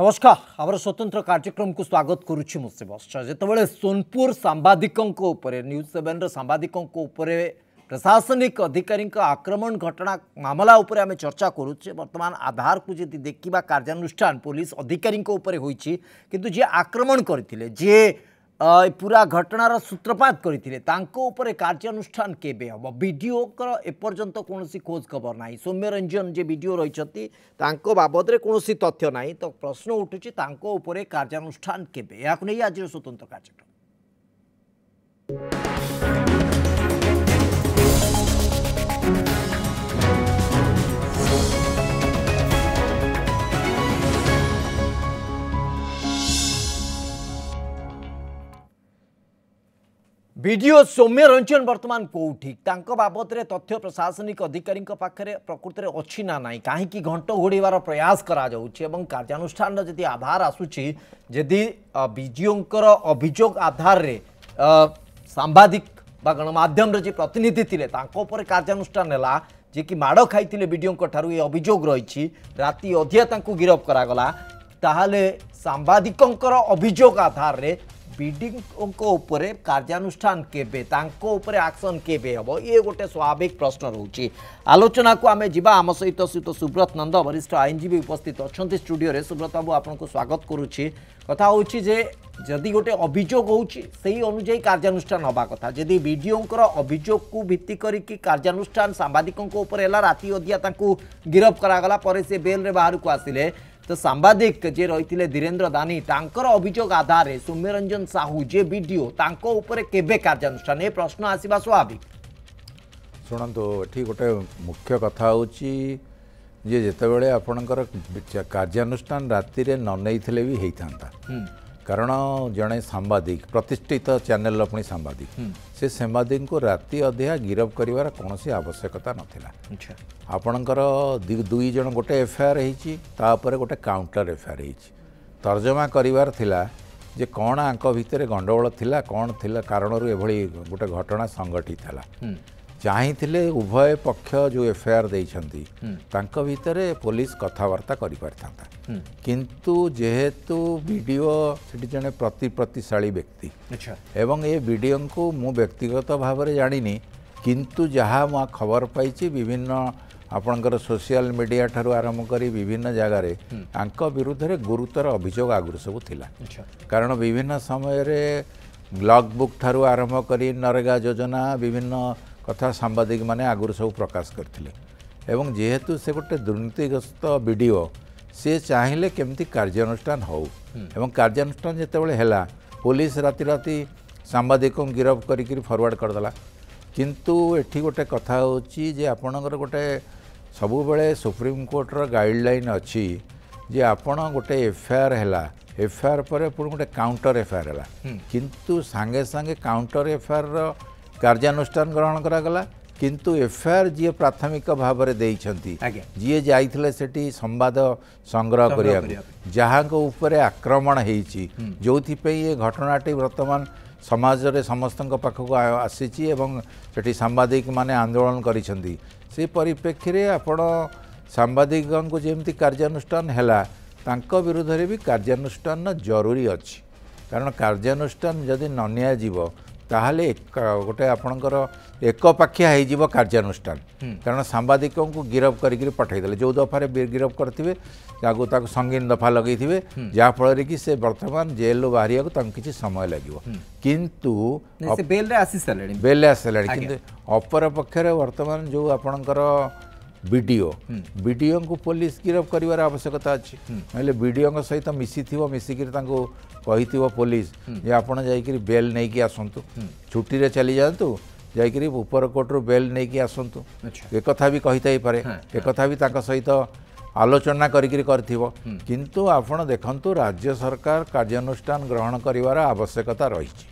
নমস্কার আমার স্বতন্ত্র কার্যক্রমকে স্বাগত করুছি মু শিবশ্চর যেতবে সোনপুর সাংবাদিক উপরে নিউজ সেভেন সাংবাদিক উপরে প্রশাসনিক অধিকারী আক্রমণ ঘটনা মামলা উপরে আমি চর্চা করুছে বর্তমান আধারকু যদি দেখা কার্যানুষ্ঠান পুলিশ অধিকারী উপরে হয়েছি কিন্তু যে আক্রমণ করে যে ପୁରା ଘଟଣାର ସୂତ୍ରପାତ କରିଥିଲେ ତାଙ୍କ ଉପରେ କାର୍ଯ୍ୟାନୁଷ୍ଠାନ କେବେ ହେବ ବିଡ଼ିଓଙ୍କର ଏପର୍ଯ୍ୟନ୍ତ କୌଣସି ଖୋଜ ଖବର ନାହିଁ ସୌମ୍ୟରଞ୍ଜନ ଯେ ବିଡ଼ିଓ ରହିଛନ୍ତି ତାଙ୍କ ବାବଦରେ କୌଣସି ତଥ୍ୟ ନାହିଁ ତ ପ୍ରଶ୍ନ ଉଠୁଛି ତାଙ୍କ ଉପରେ କାର୍ଯ୍ୟାନୁଷ୍ଠାନ କେବେ ଏହାକୁ ନେଇ ଆଜିର ସ୍ୱତନ୍ତ୍ର କାର୍ଯ୍ୟକ୍ରମ ভিডিও সৌম্য রঞ্জন বর্তমান কোটি তাঁক বাবদরে তথ্য প্রশাসনিক অধিকারী পাখে প্রকৃতরে অছি না নাই কী ঘণ্ট ঘোড়াইবার প্রয়াস করা যাচ্ছে এবং কার্যানুষ্ঠান যদি আধার আসুচি যদি বিজিওঙ্কর অভিযোগ আধারে সাংবাদিক বা গণমাধ্যমর যে প্রতিনিধি লে তাঁক কার্যানুষ্ঠান হল যে কি মাড় খাই বিডিওঙ্ক ঠার এই অভিযোগ রয়েছে রাতে অধিয়া তা গিরফ করা তাহলে সাংবাদিকঙ্কর অভিযোগ আধারে ବିଡିଙ୍କ ଉପରେ କାର୍ଯ୍ୟାନୁଷ୍ଠାନ କେବେ ତାଙ୍କ ଉପରେ ଆକ୍ସନ୍ କେବେ ହେବ ଇଏ ଗୋଟେ ସ୍ୱାଭାବିକ ପ୍ରଶ୍ନ ରହୁଛି ଆଲୋଚନାକୁ ଆମେ ଯିବା ଆମ ସହିତ ସହିତ ସୁବ୍ରତ ନନ୍ଦ ବରିଷ୍ଠ ଆଇନଜୀବୀ ଉପସ୍ଥିତ ଅଛନ୍ତି ଷ୍ଟୁଡ଼ିଓରେ ସୁବ୍ରତ ବାବୁ ଆପଣଙ୍କୁ ସ୍ୱାଗତ କରୁଛି କଥା ହେଉଛି ଯେ ଯଦି ଗୋଟେ ଅଭିଯୋଗ ହେଉଛି ସେଇ ଅନୁଯାୟୀ କାର୍ଯ୍ୟାନୁଷ୍ଠାନ ହେବା କଥା ଯଦି ବିଡିଓଙ୍କର ଅଭିଯୋଗକୁ ଭିତ୍ତି କରିକି କାର୍ଯ୍ୟାନୁଷ୍ଠାନ ସାମ୍ବାଦିକଙ୍କ ଉପରେ ହେଲା ରାତି ଅଧିଆ ତାଙ୍କୁ ଗିରଫ କରାଗଲା ପରେ ସେ ବେଲ୍ରେ ବାହାରକୁ ଆସିଲେ तो सांबादिक जे रही धीरेन्द्र दानी अभोग आधार में सौम्यरंजन साहू जे विडीओ केवे कार्यानुष्ठान ए प्रश्न आसवा स्वाभाविक ଶୁଣନ୍ତୁ ଏଠି ଗୋଟେ ମୁଖ୍ୟ କଥା ହେଉଛି जो ଯେତେବେଳେ कार्यानुष्ठान କାର୍ଯ୍ୟାନୁଷ୍ଠାନ ରାତିରେ ନ ନେଇଥିଲେ ବି ହେଇଥାନ୍ତା କାରଣ ଜଣେ ସାମ୍ବାଦିକ ପ୍ରତିଷ୍ଠିତ ଚ୍ୟାନେଲର ପୁଣି ସାମ୍ବାଦିକ ସେ ସାମ୍ବାଦିକଙ୍କୁ ରାତି ଅଧିଆ ଗିରଫ କରିବାର କୌଣସି ଆବଶ୍ୟକତା ନଥିଲା ଆପଣଙ୍କର ଦୁଇ ଜଣ ଗୋଟେ ଏଫଆଇଆର ହେଇଛି ତାପରେ ଗୋଟେ କାଉଣ୍ଟର ଏଫଆଇଆର ହେଇଛି ତର୍ଜମା କରିବାର ଥିଲା ଯେ କ'ଣ ଆଙ୍କ ଭିତରେ ଗଣ୍ଡଗୋଳ ଥିଲା କ'ଣ ଥିଲା କାରଣରୁ ଏଭଳି ଗୋଟେ ଘଟଣା ସଂଘଟିତ ହେଲା ଚାହିଁଥିଲେ ଉଭୟ ପକ୍ଷ ଯେଉଁ ଏଫଆଇଆର୍ ଦେଇଛନ୍ତି ତାଙ୍କ ଭିତରେ ପୋଲିସ କଥାବାର୍ତ୍ତା କରିପାରିଥାନ୍ତା କିନ୍ତୁ ଯେହେତୁ ବିଡ଼ିଓ ସେଠି ଜଣେ ପ୍ରତିପ୍ରତିଶାଳୀ ବ୍ୟକ୍ତି ଏବଂ ଏ ବିଡ଼ିଓଙ୍କୁ ମୁଁ ବ୍ୟକ୍ତିଗତ ଭାବରେ ଜାଣିନି କିନ୍ତୁ ଯାହା ମୁଁ ଖବର ପାଇଛି ବିଭିନ୍ନ ଆପଣଙ୍କର ସୋସିଆଲ ମିଡ଼ିଆ ଠାରୁ ଆରମ୍ଭ କରି ବିଭିନ୍ନ ଜାଗାରେ ତାଙ୍କ ବିରୁଦ୍ଧରେ ଗୁରୁତର ଅଭିଯୋଗ ଆଗରୁ ସବୁ ଥିଲା କାରଣ ବିଭିନ୍ନ ସମୟରେ ବ୍ଲକ୍ ବୁକ୍ ଠାରୁ ଆରମ୍ଭ କରି ନରେଗା ଯୋଜନା ବିଭିନ୍ନ কথা ସାମ୍ବାଦିକମାନେ ଆଗରୁ ସବୁ ପ୍ରକାଶ କରିଥିଲେ ଏବଂ ଯେହେତୁ ସେ ଗୋଟେ ଦୁର୍ନୀତିଗ୍ରସ୍ତ ବି ଡି ଓ ସିଏ ଚାହିଁଲେ କେମିତି କାର୍ଯ୍ୟାନୁଷ୍ଠାନ ହେଉ ଏବଂ କାର୍ଯ୍ୟାନୁଷ୍ଠାନ ଯେତେବେଳେ ହେଲା ପୋଲିସ ରାତି ରାତି ସାମ୍ବାଦିକଙ୍କୁ ଗିରଫ କରିକି ଫରୱାର୍ଡ଼ କରିଦେଲା କିନ୍ତୁ ଏଠି ଗୋଟେ କଥା ହେଉଛି ଯେ ଆପଣଙ୍କର ଗୋଟେ ସବୁବେଳେ ସୁପ୍ରିମକୋର୍ଟର ଗାଇଡ଼ଲାଇନ୍ ଅଛି ଯେ ଆପଣ ଗୋଟେ ଏଫଆଇଆର୍ ହେଲା ଏଫଆଇଆର୍ ପରେ ପୁଣି ଗୋଟେ କାଉଣ୍ଟର ଏଫଆଇଆର୍ ହେଲା କିନ୍ତୁ ସାଙ୍ଗେ ସାଙ୍ଗେ କାଉଣ୍ଟର ଏଫଆଇଆର୍ର କାର୍ଯ୍ୟାନୁଷ୍ଠାନ ଗ୍ରହଣ କରାଗଲା କିନ୍ତୁ ଏଫ୍ଆଇଆର୍ ଯିଏ ପ୍ରାଥମିକ ଭାବରେ ଦେଇଛନ୍ତି ଯିଏ ଯାଇଥିଲେ ସେଠି ସମ୍ବାଦ ସଂଗ୍ରହ କରିବାକୁ ଯାହାଙ୍କ ଉପରେ ଆକ୍ରମଣ ହେଇଛି ଯେଉଁଥିପାଇଁ ଏ ଘଟଣାଟି ବର୍ତ୍ତମାନ ସମାଜରେ ସମସ୍ତଙ୍କ ପାଖକୁ ଆସିଛି ଏବଂ ସେଠି ସାମ୍ବାଦିକମାନେ ଆନ୍ଦୋଳନ କରିଛନ୍ତି ସେ ପରିପ୍ରେକ୍ଷୀରେ ଆପଣ ସାମ୍ବାଦିକଙ୍କୁ ଯେମିତି କାର୍ଯ୍ୟାନୁଷ୍ଠାନ ହେଲା ତାଙ୍କ ବିରୁଦ୍ଧରେ ବି କାର୍ଯ୍ୟାନୁଷ୍ଠାନ ଜରୁରୀ ଅଛି କାରଣ କାର୍ଯ୍ୟାନୁଷ୍ଠାନ ଯଦି ନ ନିଆଯିବ তাহলে এক গটে আপনকর একপাক্ষ্য হেইজিব কার্যানুষ্ঠান কারণ সংবাদিকক গිරব করি গরি পঠাই দিলে জোদফারে গිරব করতিবে আগোটাকে সংগিন দফা লাগিথিবে যা ফলে কি সে বর্তমান জেল লো বাহির হ তক কিছি সময় লাগিব কিন্তু বেল রে আসিসলে বেল আসিসলে কিন্তু অপর পক্ষের বর্তমান জৌ আপনকর ବିଡ଼ିଓ ବିଡ଼ିଓଙ୍କୁ ପୋଲିସ ଗିରଫ କରିବାର ଆବଶ୍ୟକତା ଅଛି ନହେଲେ ବିଡ଼ିଓଙ୍କ ସହିତ ମିଶିଥିବ ମିଶିକିରି ତାଙ୍କୁ କହିଥିବ ପୋଲିସ ଯେ ଆପଣ ଯାଇକରି ବେଲ୍ ନେଇକି ଆସନ୍ତୁ ଛୁଟିରେ ଚାଲି ଯାଆନ୍ତୁ ଯାଇକରି ଉପର କୋର୍ଟରୁ ବେଲ୍ ନେଇକି ଆସନ୍ତୁ ଏକଥା ବି କହିଥାଇପାରେ ଏକଥା ବି ତାଙ୍କ ସହିତ ଆଲୋଚନା କରିକିରି କରିଥିବ କିନ୍ତୁ ଆପଣ ଦେଖନ୍ତୁ ରାଜ୍ୟ ସରକାର କାର୍ଯ୍ୟାନୁଷ୍ଠାନ ଗ୍ରହଣ କରିବାର ଆବଶ୍ୟକତା ରହିଛି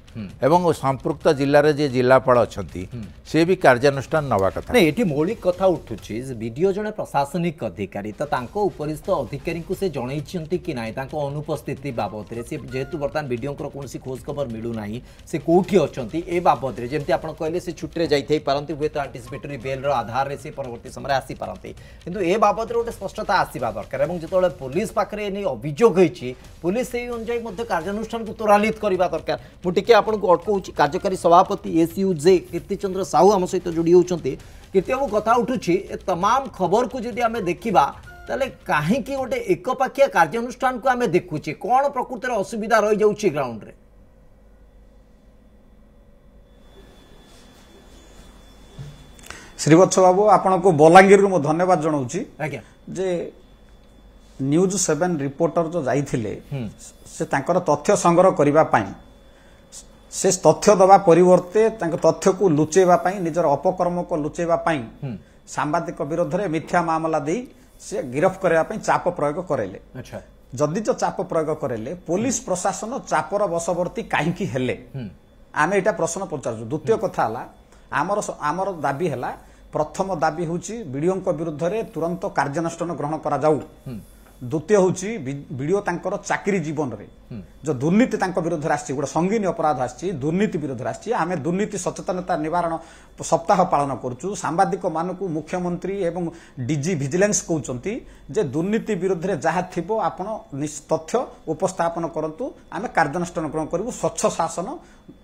ଏବଂ ସମ୍ପୃକ୍ତ ଜିଲ୍ଲାରେ ଯିଏ ଜିଲ୍ଲାପାଳ ଅଛନ୍ତି ସେ ବି କାର୍ଯ୍ୟାନୁଷ୍ଠାନ ନେବା କଥା ନାଇଁ ଏଠି ମୌଳିକ କଥା ଉଠୁଛି ବି ଡି ଓ ଜଣେ ପ୍ରଶାସନିକ ଅଧିକାରୀ ତ ତାଙ୍କ ଉପରିସ୍ଥ ଅଧିକାରୀଙ୍କୁ ସେ ଜଣେଇଛନ୍ତି କି ନାହିଁ ତାଙ୍କ ଅନୁପସ୍ଥିତି ବାବଦରେ ସେ ଯେହେତୁ ବର୍ତ୍ତମାନ ବିଡିଓଙ୍କର କୌଣସି ଖୋଜଖବର ମିଳୁନାହିଁ ସେ କେଉଁଠି ଅଛନ୍ତି ଏ ବାବଦରେ ଯେମିତି ଆପଣ କହିଲେ ସେ ଛୁଟିରେ ଯାଇଥାଇପାରନ୍ତି ହୁଏତ ଆଣ୍ଟିସିପେଟୋରୀ ବେଲ୍ର ଆଧାରରେ ସେ ପରବର୍ତ୍ତୀ ସମୟରେ ଆସିପାରନ୍ତି କିନ୍ତୁ ଏ ବାବଦରେ ଗୋଟେ ସ୍ପଷ୍ଟତା ଆସିବା ଦରକାର ଏବଂ ଯେତେବେଳେ ପୋଲିସ ପାଖରେ ଏ ନେଇ ଅଭିଯୋଗ ହୋଇଛି ପୋଲିସ ସେଇ ଅନୁଯାୟୀ ମଧ୍ୟ କାର୍ଯ୍ୟାନୁଷ୍ଠାନକୁ ତ୍ୱରାନ୍ୱିତ କରିବା ଦରକାର ମୁଁ ଟିକେ ଆପଣଙ୍କୁ ଅଟକାଉଛି କାର୍ଯ୍ୟକାରୀ ସଭାପତି ଏସ୍ୟୁ ଜେ କୀର୍ତ୍ତିଚନ୍ଦ୍ର ସାହୁ ଆମ ସହିତ ଯୋଡ଼ି ହେଉଛନ୍ତି କୀର୍ତ୍ତି ବାବୁ କଥା ଉଠୁଛି ଏ ତମାମ ଖବରକୁ ଯଦି ଆମେ ଦେଖିବା ତାହେଲେ କାହିଁକି ଗୋଟେ ଏକପାଖିଆ କାର୍ଯ୍ୟାନୁଷ୍ଠାନକୁ ଆମେ ଦେଖୁଛେ କ'ଣ ପ୍ରକୃତରେ ଅସୁବିଧା ରହିଯାଉଛି ଗ୍ରାଉଣ୍ଡରେ ଶ୍ରୀବତ୍ସ ବାବୁ ଆପଣଙ୍କୁ ବଲାଙ୍ଗୀରରୁ ମୁଁ ଧନ୍ୟବାଦ ଜଣାଉଛି ଯେ ନ୍ୟୁଜ୍ ସେଭେନ୍ ରିପୋର୍ଟର ଯେଉଁ ଯାଇଥିଲେ ସେ ତାଙ୍କର ତଥ୍ୟ ସଂଗ୍ରହ କରିବା ପାଇଁ ସେ ତଥ୍ୟ ଦେବା ପରିବର୍ତ୍ତେ ତାଙ୍କ ତଥ୍ୟକୁ ଲୁଚେଇବା ପାଇଁ ନିଜର ଅପକର୍ମକୁ ଲୁଚେଇବା ପାଇଁ ସାମ୍ବାଦିକ ବିରୋଧରେ ମିଥ୍ୟା ମାମଲା ଦେଇ ସେ ଗିରଫ କରିବା ପାଇଁ ଚାପ ପ୍ରୟୋଗ କରାଇଲେ ଯଦି ତ ଚାପ ପ୍ରୟୋଗ କରାଇଲେ ପୋଲିସ ପ୍ରଶାସନ ଚାପର ବଶବର୍ତ୍ତୀ କାହିଁକି ହେଲେ ଆମେ ଏଇଟା ପ୍ରଶ୍ନ ପଚାରୁଛୁ ଦ୍ୱିତୀୟ କଥା ହେଲା ଆମର ଆମର ଦାବି ହେଲା ପ୍ରଥମ ଦାବି ହେଉଛି ବିଡ଼ିଓଙ୍କ ବିରୁଦ୍ଧରେ ତୁରନ୍ତ କାର୍ଯ୍ୟାନୁଷ୍ଠାନ ଗ୍ରହଣ କରାଯାଉ ଦ୍ୱିତୀୟ ହେଉଛି ବିଡ଼ିଓ ତାଙ୍କର ଚାକିରି ଜୀବନରେ जो दुर्नीति विरुद्ध आसि गए सङ्गीन अपराध आसि दुर्नीति विरुद्ध आसि आमे दुर्नीति सचेतनता निवारण सप्ताह पालन गर्छु साम्बादिक म मुख्यमन्त्री डिजि भिजिलेन्स कि दुर्नीति विरुद्धले जहाँ थियो आउँ तथ्य उपस्थापन गरु आमे कार्यानुष्ठान ग्रहण गरौँ स्वच्छ शासन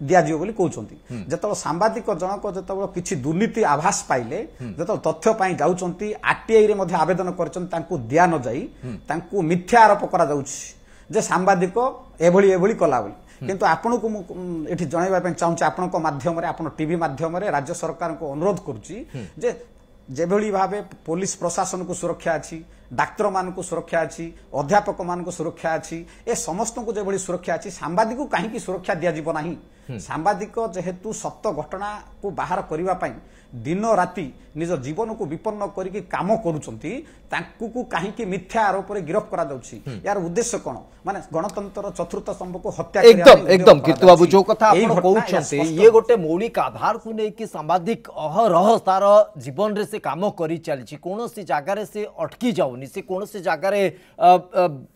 ଦିଆଯିବ ବୋଲି କହୁଛନ୍ତି ଯେତେବେଳେ ସାମ୍ବାଦିକ ଜଣକ ଯେତେବେଳେ କିଛି ଦୁର୍ନୀତି ଆଭାସ ପାଇଲେ ଯେତେବେଳେ ତଥ୍ୟ ପାଇଁ ଯାଉଛନ୍ତି ଆର୍ଟିଆଇରେ ମଧ୍ୟ ଆବେଦନ କରିଛନ୍ତି ତାଙ୍କୁ ଦିଆ ନଯାଇ ତାଙ୍କୁ ମିଥ୍ୟା ଆରୋପ କରାଯାଉଛି ଯେ ସାମ୍ବାଦିକ ଏଭଳି ଏଭଳି କଲା ବୋଲି କିନ୍ତୁ ଆପଣଙ୍କୁ ମୁଁ ଏଠି ଜଣାଇବା ପାଇଁ ଚାହୁଁଛି ଆପଣଙ୍କ ମାଧ୍ୟମରେ ଆପଣ ଟିଭି ମାଧ୍ୟମରେ ରାଜ୍ୟ ସରକାରଙ୍କୁ ଅନୁରୋଧ କରୁଛି ଯେ যেভাবে ভাবে পুলিশ প্রশাসনকে সুরক্ষা আছে ডাক্তার মানুষ সুরক্ষা আছে অধ্যাপক মানুষ সুরক্ষা আছে এ সমস্ত যেভাবে সুরক্ষা আছে সাংবাদিক কী সুরক্ষা দিয়াযিব না সাংবাদিক যেহেতু সত্য ঘটনা কু বাহার করা দিন রাতে নিজ জীবনক বিপন্ন করি কাম করছেন তাঁকু কী মিথ্যা আরোপে গিরফ করা যাচ্ছে ইয়ার উদ্দেশ্য কোণ মানে গণতন্ত্র চতুর্থ স্তম্ভক হত্যা একদম একদম কীর্তি বাবু যে কথা আপনার কৌছন্তি ইয়ে গোটে মৌলিক আধার কু নেকি সাংবাদিক অহরহ তার জীবনরে সে কাম করি চালিছি কোণী জায়গায় সে অটকি যাও ହେଉନି ସେ କୌଣସି ଜାଗାରେ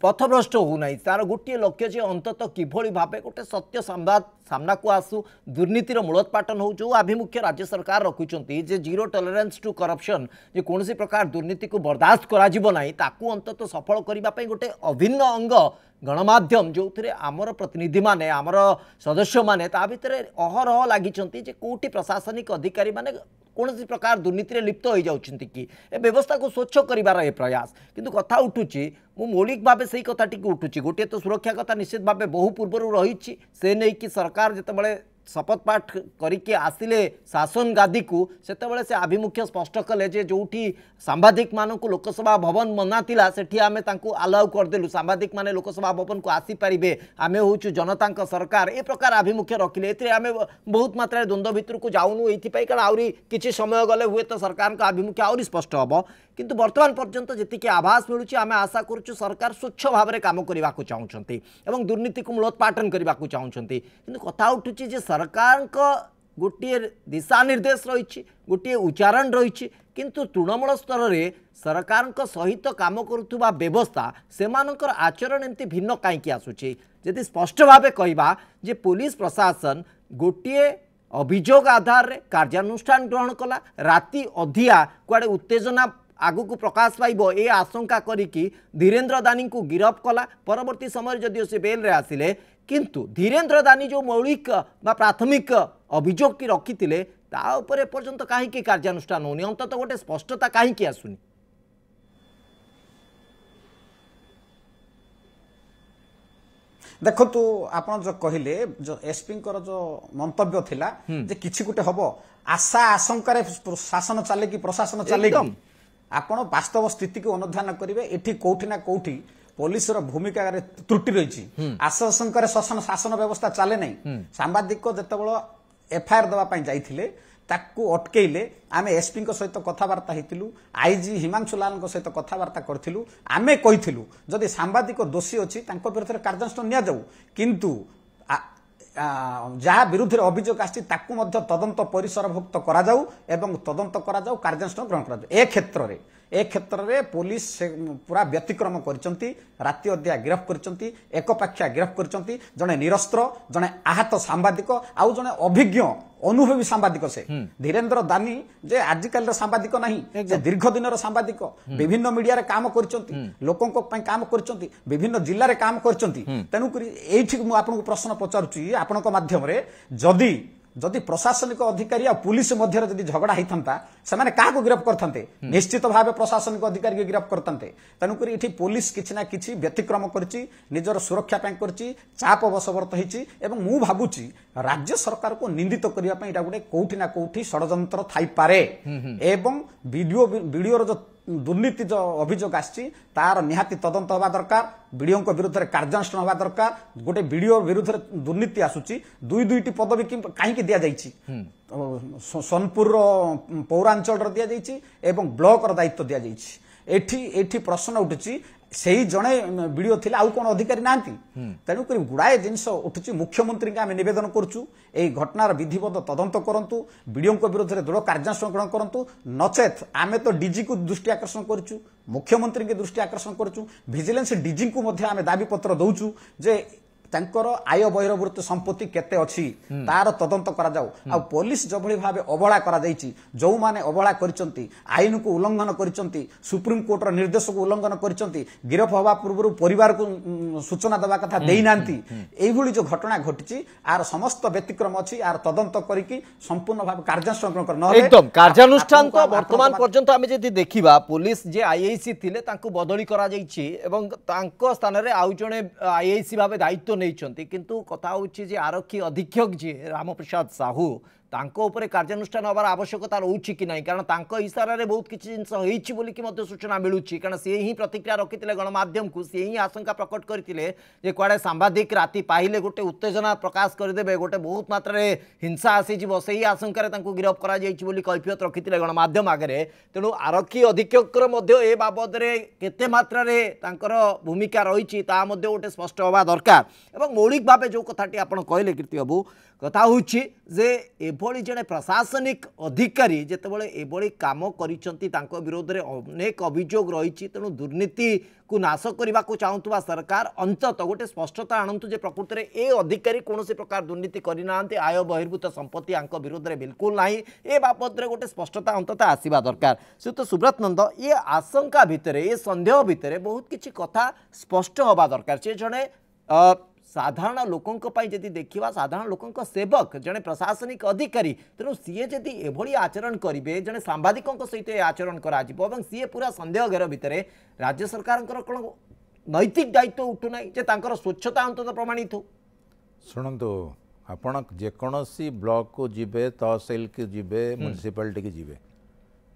ପଥଭ୍ରଷ୍ଟ ହେଉନାହିଁ ତା'ର ଗୋଟିଏ ଲକ୍ଷ୍ୟ ଯେ ଅନ୍ତତଃ କିଭଳି ଭାବେ ଗୋଟେ ସତ୍ୟ ସମ୍ବାଦ ସାମ୍ନାକୁ ଆସୁ ଦୁର୍ନୀତିର ମୂଳୋତ୍ପାଟନ ହେଉ ଯେଉଁ ଆଭିମୁଖ୍ୟ ରାଜ୍ୟ ସରକାର ରଖୁଛନ୍ତି ଯେ ଜିରୋ ଟଲରାନ୍ସ ଟୁ କରପ୍ସନ୍ ଯେ କୌଣସି ପ୍ରକାର ଦୁର୍ନୀତିକୁ ବରଦାସ୍ତ କରାଯିବ ନାହିଁ ତାକୁ ଅନ୍ତତଃ ସଫଳ କରିବା ପାଇଁ ଗୋଟେ ଅଭିନ୍ନ ଅଙ୍ଗ ଗଣମାଧ୍ୟମ ଯେଉଁଥିରେ ଆମର ପ୍ରତିନିଧିମାନେ ଆମର ସଦସ୍ୟମାନେ ତା ଭିତରେ ଅହରହ ଲାଗିଛନ୍ତି ଯେ କେଉଁଠି ପ୍ରଶାସନିକ ଅଧିକାରୀମାନେ कौन सी प्रकार दुर्नीति लिप्त हो जाऊँच कि व्यवस्था को स्वच्छ करार ये प्रयास कितु कथ उठू मु मौलिक भाव से ही कथी उठू गोटे तो सुरक्षा कथा निश्चित भाव बहु पूर्व रही से नहीं कि सरकार जिते शपथपाठ कर करके शासन गादी को सेत से आभिमुख्य स्पष्ट कले जो सांबादिकान लोकसभा भवन था से आम आलाउ करदेलु सांबादिक मैंने लोकसभा भवन को आसीपारे आम हूँ जनता सरकार ए प्रकार आभिमुख्य रखिले आम बहुत मात्रा द्वंद्व भितर को जाऊनु ये कारण आ कि समय गले हूँ तो सरकार आभिमुख्य आहरी स्पष्ट हाँ কিন্তু বর্তমান পর্যন্ত যেতিকি আভাস মিলুছি আমি আশা করুছু সরকার স্বচ্ছ ভাবে কাম করা চাহুমান এবং দুর্নীতিকে মূলোৎপাটন করা চাহুমান কিন্তু কথা উঠুছি যে সরকারক গোটিয়ে নির্দেশ রয়েছে গোটিয়ে উচ্চারণ রয়েছে কিন্তু তৃণমূল স্তরের সরকারক সহিত কাম করুবা ব্যবস্থা সেমানকর আচরণ এমতি ভিন্ন কাইকি আসুছে যদি স্পষ্ট ভাবে কহবা যে পুলিশ প্রশাসন গোটিয়ে অভিযোগ আধারে কার্যানুষ্ঠান গ্রহণ কলা রাতি অধিয়া কুয়াড়ে উত্তেজনা ଆଗକୁ ପ୍ରକାଶ ପାଇବ ଏ ଆଶଙ୍କା କରିକି ଧୀରେନ୍ଦ୍ର ଦାନୀଙ୍କୁ ଗିରଫ କଲା ପରବର୍ତ୍ତୀ ସମୟରେ ଯଦିଓ ସେ ବେଲ୍ରେ ଆସିଲେ କିନ୍ତୁ ଧୀରେନ୍ଦ୍ର ଦାନୀ ଯେଉଁ ମୌଳିକ ବା ପ୍ରାଥମିକ ଅଭିଯୋଗଟି ରଖିଥିଲେ ତା ଉପରେ ଏପର୍ଯ୍ୟନ୍ତ କାହିଁକି କାର୍ଯ୍ୟାନୁଷ୍ଠାନ ହେଉନି ଅନ୍ତତଃ ଗୋଟେ ସ୍ପଷ୍ଟତା କାହିଁକି ଆସୁନି ଦେଖନ୍ତୁ ଆପଣ ଯେଉଁ କହିଲେ ଯେଉଁ ଏସ୍ପିଙ୍କର ଯେଉଁ ମନ୍ତବ୍ୟ ଥିଲା ଯେ କିଛି ଗୋଟେ ହବ ଆଶା ଆଶଙ୍କାରେ ଶାସନ ଚାଲେ କି ପ୍ରଶାସନ ଚାଲେ ଆପଣ ବାସ୍ତବ ସ୍ଥିତିକୁ ଅନୁଧ୍ୟାନ କରିବେ ଏଠି କୋଉଠି ନା କୋଉଠି ପୋଲିସର ଭୂମିକାରେ ତ୍ରୁଟି ରହିଛି ଆଶାଶଙ୍କରେ ଶାସନ ଶାସନ ବ୍ୟବସ୍ଥା ଚାଲେ ନାହିଁ ସାମ୍ବାଦିକ ଯେତେବେଳେ ଏଫଆଇଆର ଦେବା ପାଇଁ ଯାଇଥିଲେ ତାକୁ ଅଟକେଇଲେ ଆମେ ଏସ୍ପିଙ୍କ ସହିତ କଥାବାର୍ତ୍ତା ହେଇଥିଲୁ ଆଇଜି ହିମାଂଶୁ ଲାଲଙ୍କ ସହିତ କଥାବାର୍ତ୍ତା କରିଥିଲୁ ଆମେ କହିଥିଲୁ ଯଦି ସାମ୍ବାଦିକ ଦୋଷୀ ଅଛି ତାଙ୍କ ବିରୁଦ୍ଧରେ କାର୍ଯ୍ୟାନୁଷ୍ଠାନ ନିଆଯାଉ କିନ୍ତୁ ଯାହା ବିରୁଦ୍ଧରେ ଅଭିଯୋଗ ଆସିଛି ତାକୁ ମଧ୍ୟ ତଦନ୍ତ ପରିସରଭୁକ୍ତ କରାଯାଉ ଏବଂ ତଦନ୍ତ କରାଯାଉ କାର୍ଯ୍ୟାନୁଷ୍ଠାନ ଗ୍ରହଣ କରାଯାଉ ଏ କ୍ଷେତ୍ରରେ ଏ କ୍ଷେତ୍ରରେ ପୋଲିସ ପୁରା ବ୍ୟତିକ୍ରମ କରିଛନ୍ତି ରାତି ଅଧ୍ୟା ଗିରଫ କରିଛନ୍ତି ଏକପାକ୍ଷିଆ ଗିରଫ କରିଛନ୍ତି ଜଣେ ନିରସ୍ତ୍ର ଜଣେ ଆହତ ସାମ୍ବାଦିକ ଆଉ ଜଣେ ଅଭିଜ୍ଞ ଅନୁଭବୀ ସାମ୍ବାଦିକ ସେ ଧୀରେନ୍ଦ୍ର ଦାନୀ ଯେ ଆଜିକାଲିର ସାମ୍ବାଦିକ ନାହିଁ ସେ ଦୀର୍ଘ ଦିନର ସାମ୍ବାଦିକ ବିଭିନ୍ନ ମିଡିଆରେ କାମ କରିଛନ୍ତି ଲୋକଙ୍କ ପାଇଁ କାମ କରିଛନ୍ତି ବିଭିନ୍ନ ଜିଲ୍ଲାରେ କାମ କରିଛନ୍ତି ତେଣୁକରି ଏଇଠି ମୁଁ ଆପଣଙ୍କୁ ପ୍ରଶ୍ନ ପଚାରୁଛି ଆପଣଙ୍କ ମାଧ୍ୟମରେ ଯଦି ଯଦି ପ୍ରଶାସନିକ ଅଧିକାରୀ ଆଉ ପୁଲିସ ମଧ୍ୟରେ ଯଦି ଝଗଡ଼ା ହେଇଥାନ୍ତା ସେମାନେ କାହାକୁ ଗିରଫ କରିଥାନ୍ତେ ନିଶ୍ଚିତ ଭାବେ ପ୍ରଶାସନିକ ଅଧିକାରୀକୁ ଗିରଫ କରିଥାନ୍ତେ ତେଣୁକରି ଏଠି ପୋଲିସ କିଛି ନା କିଛି ବ୍ୟତିକ୍ରମ କରିଛି ନିଜର ସୁରକ୍ଷା ପାଇଁ କରିଛି ଚାପ ବଶବର୍ତ୍ତ ହେଇଛି ଏବଂ ମୁଁ ଭାବୁଛି ରାଜ୍ୟ ସରକାରକୁ ନିନ୍ଦିତ କରିବା ପାଇଁ ଏଇଟା ଗୋଟେ କୋଉଠି ନା କୋଉଠି ଷଡ଼ଯନ୍ତ୍ର ଥାଇପାରେ ଏବଂ ଭିଡ଼ିଓ ଭିଡ଼ିଓର ଯୋଉ দুর্নীতি যে অভিযোগ আসছে তার নিহতি তদন্ত হওয়া দরকার বিডিওঙ্ বিরুদ্ধে কার্যানুষ্ঠান হওয়া দরকার গোটে বিডিও বিরুদ্ধে দুর্নীতি আসুচি দুই দুইটি পদবী দিয়া যাইছি সোনপুর পৌরাঞ্চল দিয়া যাইছি এবং ব্লকর দায়িত্ব দিয়া যাইছি এটি এটি প্রশ্ন উঠুছি ସେଇ ଜଣେ ବିଡ଼ିଓ ଥିଲେ ଆଉ କ'ଣ ଅଧିକାରୀ ନାହାନ୍ତି ତେଣୁକରି ଗୁଡ଼ାଏ ଜିନିଷ ଉଠୁଛି ମୁଖ୍ୟମନ୍ତ୍ରୀଙ୍କୁ ଆମେ ନିବେଦନ କରୁଛୁ ଏହି ଘଟଣାର ବିଧିବଦ୍ଧ ତଦନ୍ତ କରନ୍ତୁ ବିଡ଼ିଓଙ୍କ ବିରୋଧରେ ଦୃଢ଼ କାର୍ଯ୍ୟାନୁଷ୍ଠାନ ଗ୍ରହଣ କରନ୍ତୁ ନଚେତ୍ ଆମେ ତ ଡିଜିକୁ ଦୃଷ୍ଟି ଆକର୍ଷଣ କରୁଛୁ ମୁଖ୍ୟମନ୍ତ୍ରୀଙ୍କୁ ଦୃଷ୍ଟି ଆକର୍ଷଣ କରୁଛୁ ଭିଜିଲାନ୍ସ ଡିଜିଙ୍କୁ ମଧ୍ୟ ଆମେ ଦାବିପତ୍ର ଦେଉଛୁ ଯେ ତାଙ୍କର ଆୟ ବହିରବୃତ୍ତ ସମ୍ପତ୍ତି କେତେ ଅଛି ତାର ତଦନ୍ତ କରାଯାଉ ଆଉ ପୋଲିସ ଯେଭଳି ଭାବେ ଅବହେଳା କରାଯାଇଛି ଯେଉଁମାନେ ଅବହେଳା କରିଛନ୍ତି ଆଇନକୁ ଉଲ୍ଲଂଘନ କରିଛନ୍ତି ସୁପ୍ରିମକୋର୍ଟର ନିର୍ଦ୍ଦେଶକୁ ଉଲ୍ଲଂଘନ କରିଛନ୍ତି ଗିରଫ ହେବା ପୂର୍ବରୁ ପରିବାରକୁ ସୂଚନା ଦେବା କଥା ଦେଇନାହାନ୍ତି ଏଇଭଳି ଯେଉଁ ଘଟଣା ଘଟିଛି ଆର ସମସ୍ତ ବ୍ୟତିକ୍ରମ ଅଛି ଆର ତଦନ୍ତ କରିକି ସମ୍ପୂର୍ଣ୍ଣ ଭାବେ କାର୍ଯ୍ୟାନୁଷ୍ଠାନ ବର୍ତ୍ତମାନ ପର୍ଯ୍ୟନ୍ତ ଆମେ ଯଦି ଦେଖିବା ପୋଲିସ যদি দেখিবা পুলিশ যে আইআইসি থিলে তাঙ্কু বদলি করা যাইছি এবং তাঙ্ক স্থানরে আউ জনে আইআইসি ভাবে দায়িত্ব ନେଇଛନ୍ତି କିନ୍ତୁ କଥା ହେଉଛି ଯେ ଆରକ୍ଷୀ ଅଧୀକ୍ଷକ ଯିଏ ରାମପ୍ରସାଦ ସାହୁ ତାଙ୍କ ଉପରେ କାର୍ଯ୍ୟାନୁଷ୍ଠାନ ହେବାର ଆବଶ୍ୟକତା ରହୁଛି କି ନାହିଁ କାରଣ ତାଙ୍କ ଇସାରାରେ ବହୁତ କିଛି ଜିନିଷ ହେଇଛି ବୋଲିକି ମଧ୍ୟ ସୂଚନା ମିଳୁଛି କାରଣ ସେ ହିଁ ପ୍ରତିକ୍ରିୟା ରଖିଥିଲେ ଗଣମାଧ୍ୟମକୁ ସେ ହିଁ ଆଶଙ୍କା ପ୍ରକଟ କରିଥିଲେ ଯେ କୁଆଡ଼େ ସାମ୍ବାଦିକ ରାତି ପାଇଲେ ଗୋଟେ ଉତ୍ତେଜନା ପ୍ରକାଶ କରିଦେବେ ଗୋଟେ ବହୁତ ମାତ୍ରାରେ ହିଂସା ଆସିଯିବ ସେହି ଆଶଙ୍କାରେ ତାଙ୍କୁ ଗିରଫ କରାଯାଇଛି ବୋଲି କୈଫିୟତ ରଖିଥିଲେ ଗଣମାଧ୍ୟମ ଆଗରେ ତେଣୁ ଆରକ୍ଷୀ ଅଧୀକ୍ଷକର ମଧ୍ୟ ଏ ବାବଦରେ କେତେ ମାତ୍ରାରେ ତାଙ୍କର ଭୂମିକା ରହିଛି ତାହା ମଧ୍ୟ ଗୋଟେ ସ୍ପଷ୍ଟ ହେବା ଦରକାର ଏବଂ ମୌଳିକ ଭାବେ ଯେଉଁ କଥାଟି ଆପଣ କହିଲେ କୀର୍ତ୍ତି ବାବୁ কথা হচ্ছে যে এভাবে জন প্রশাসনিক অধিকারী যেতবে এভাবে কাম করছেন তাঁর বিরোধে অনেক অভিযোগ রয়েছে তেমন দুর্নীতি কু নাশ করা চাহুবা সরকার অন্তত গোটে স্পষ্টতা আনতু যে প্রকৃতরে এ অধিকারী কোণী প্রকার দুর্নীতি করে না আয় বহির্ভূত সম্পত্তি আঙ্ক বিরোধে বিলকুল না এ বাবদরে গোটে স্পষ্টতা অন্তত আসবা দরকার সেহেতু সুব্রত নন্দ ইয়ে আশঙ্কা ভিতরে এ সন্দেহ ভিতরে বহুত কিছু কথা স্পষ্ট হওয়া দরকার সে জনে ସାଧାରଣ ଲୋକଙ୍କ ପାଇଁ ଯଦି ଦେଖିବା ସାଧାରଣ ଲୋକଙ୍କ ସେବକ ଜଣେ ପ୍ରଶାସନିକ ଅଧିକାରୀ ତେଣୁ ସିଏ ଯଦି ଏଭଳି ଆଚରଣ କରିବେ ଜଣେ ସାମ୍ବାଦିକଙ୍କ ସହିତ ଏ ଆଚରଣ କରାଯିବ ଏବଂ ସିଏ ପୁରା ସନ୍ଦେହ ଘେର ଭିତରେ ରାଜ୍ୟ ସରକାରଙ୍କର କ'ଣ ନୈତିକ ଦାୟିତ୍ୱ ଉଠୁନାହିଁ ଯେ ତାଙ୍କର ସ୍ୱଚ୍ଛତା ଅନ୍ତତଃ ପ୍ରମାଣିତ ହଉ ଶୁଣନ୍ତୁ ଆପଣ ଯେକୌଣସି ବ୍ଲକକୁ ଯିବେ ତହସିଲକୁ ଯିବେ ମ୍ୟୁନିସିପାଲିଟିକୁ ଯିବେ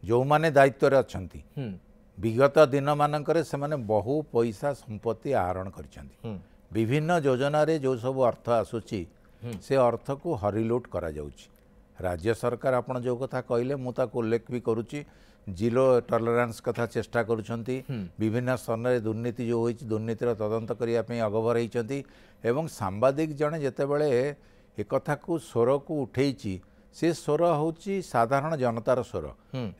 ଯେଉଁମାନେ ଦାୟିତ୍ୱରେ ଅଛନ୍ତି ବିଗତ ଦିନମାନଙ୍କରେ ସେମାନେ ବହୁ ପଇସା ସମ୍ପତ୍ତି ଆହରଣ କରିଛନ୍ତି ବିଭିନ୍ନ ଯୋଜନାରେ ଯେଉଁ ସବୁ ଅର୍ଥ ଆସୁଛି ସେ ଅର୍ଥକୁ ହରିଲୁଟ୍ କରାଯାଉଛି ରାଜ୍ୟ ସରକାର ଆପଣ ଯେଉଁ କଥା କହିଲେ ମୁଁ ତାକୁ ଉଲ୍ଲେଖ ବି କରୁଛି ଜିରୋ ଟଲରାନ୍ସ କଥା ଚେଷ୍ଟା କରୁଛନ୍ତି ବିଭିନ୍ନ ସ୍ଥାନରେ ଦୁର୍ନୀତି ଯେଉଁ ହୋଇଛି ଦୁର୍ନୀତିର ତଦନ୍ତ କରିବା ପାଇଁ ଅଗଭର ହୋଇଛନ୍ତି ଏବଂ ସାମ୍ବାଦିକ ଜଣେ ଯେତେବେଳେ ଏ କଥାକୁ ସ୍ୱରକୁ ଉଠେଇଛି ସେ ସ୍ୱର ହେଉଛି ସାଧାରଣ ଜନତାର ସ୍ୱର